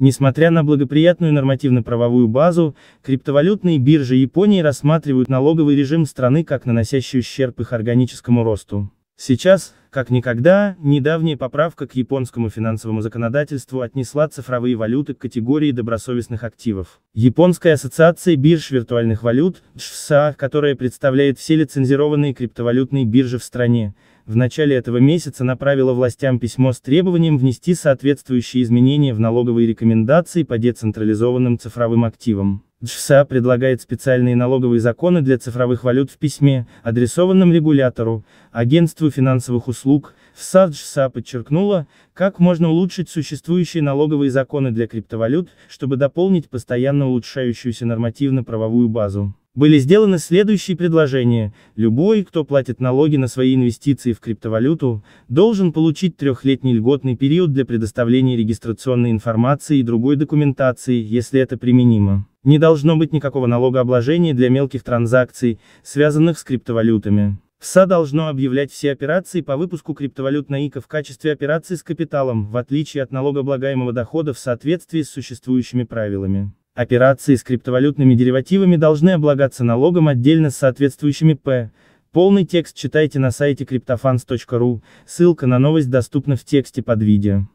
Несмотря на благоприятную нормативно-правовую базу, криптовалютные биржи Японии рассматривают налоговый режим страны как наносящий ущерб их органическому росту. Сейчас, как никогда, недавняя поправка к японскому финансовому законодательству отнесла цифровые валюты к категории добросовестных активов. Японская ассоциация бирж виртуальных валют, ШСА, которая представляет все лицензированные криптовалютные биржи в стране, в начале этого месяца направила властям письмо с требованием внести соответствующие изменения в налоговые рекомендации по децентрализованным цифровым активам. ДЖСА предлагает специальные налоговые законы для цифровых валют в письме, адресованном регулятору, агентству финансовых услуг, ФСА ДЖСА подчеркнула, как можно улучшить существующие налоговые законы для криптовалют, чтобы дополнить постоянно улучшающуюся нормативно-правовую базу. Были сделаны следующие предложения. Любой, кто платит налоги на свои инвестиции в криптовалюту, должен получить трехлетний льготный период для предоставления регистрационной информации и другой документации, если это применимо. Не должно быть никакого налогообложения для мелких транзакций, связанных с криптовалютами. ФСА должно объявлять все операции по выпуску криптовалют на ИКО в качестве операции с капиталом, в отличие от налогооблагаемого дохода в соответствии с существующими правилами. Операции с криптовалютными деривативами должны облагаться налогом отдельно с соответствующими П. Полный текст читайте на сайте cryptofunds.ru, ссылка на новость доступна в тексте под видео.